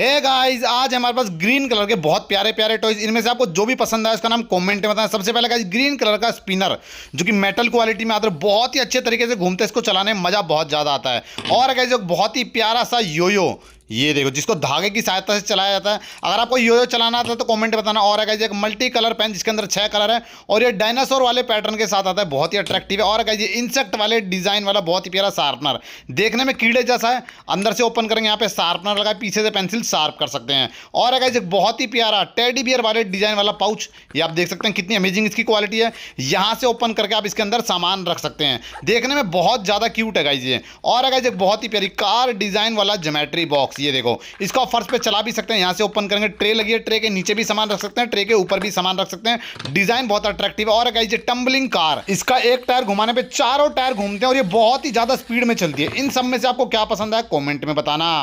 हे hey guys आज हमारे पास green colour के बहुत प्यारे प्यारे टॉयज इनमें से आपको जो भी पसंद आए उसका नाम कमेंट में बताएं सबसे पहले गाइस ग्रीन कलर का स्पिनर जो कि मेटल क्वालिटी में आता है बहुत ही अच्छे तरीके से घूमते हैं इसको चलाने में मज़ा बहुत ज़्यादा आता है और गाइज बहुत ही प्यारा सा योयो ये देखो जिसको धागे की सहायता से चलाया जाता है अगर आपको यो यो चलाना आता है तो कमेंट बताना और है एक मल्टी कलर पेन जिसके अंदर छह कलर है और ये डायनासोर वाले पैटर्न के साथ आता है बहुत ही अट्रैक्टिव है और है ये इंसेक्ट वाले डिजाइन वाला बहुत ही प्यारा शार्पनर देखने में कीड़े जैसा है अंदर से ओपन करेंगे यहाँ पे शार्पनर लगा पीछे से पेंसिल शार्प कर सकते हैं और है एक बहुत ही प्यारा टेडी बियर वाले डिजाइन वाला पाउच ये आप देख सकते हैं कितनी अमेजिंग इसकी क्वालिटी है यहाँ से ओपन करके आप इसके अंदर सामान रख सकते हैं देखने में बहुत ज़्यादा क्यूट है गाइज और है एक बहुत ही प्यारी कार डिजाइन वाला जोमेट्री बॉक्स ये देखो इसको आप फर्श पे चला भी सकते हैं यहाँ से ओपन करेंगे ट्रे लगी है ट्रे के नीचे भी सामान रख सकते हैं ट्रे के ऊपर भी सामान रख सकते हैं डिजाइन बहुत अट्रैक्टिव है और कहीं टम्बलिंग कार इसका एक टायर घुमाने पर चारों टायर घूमते हैं और ये बहुत ही ज्यादा स्पीड में चलती है इन सब में से आपको क्या पसंद है कॉमेंट में बताना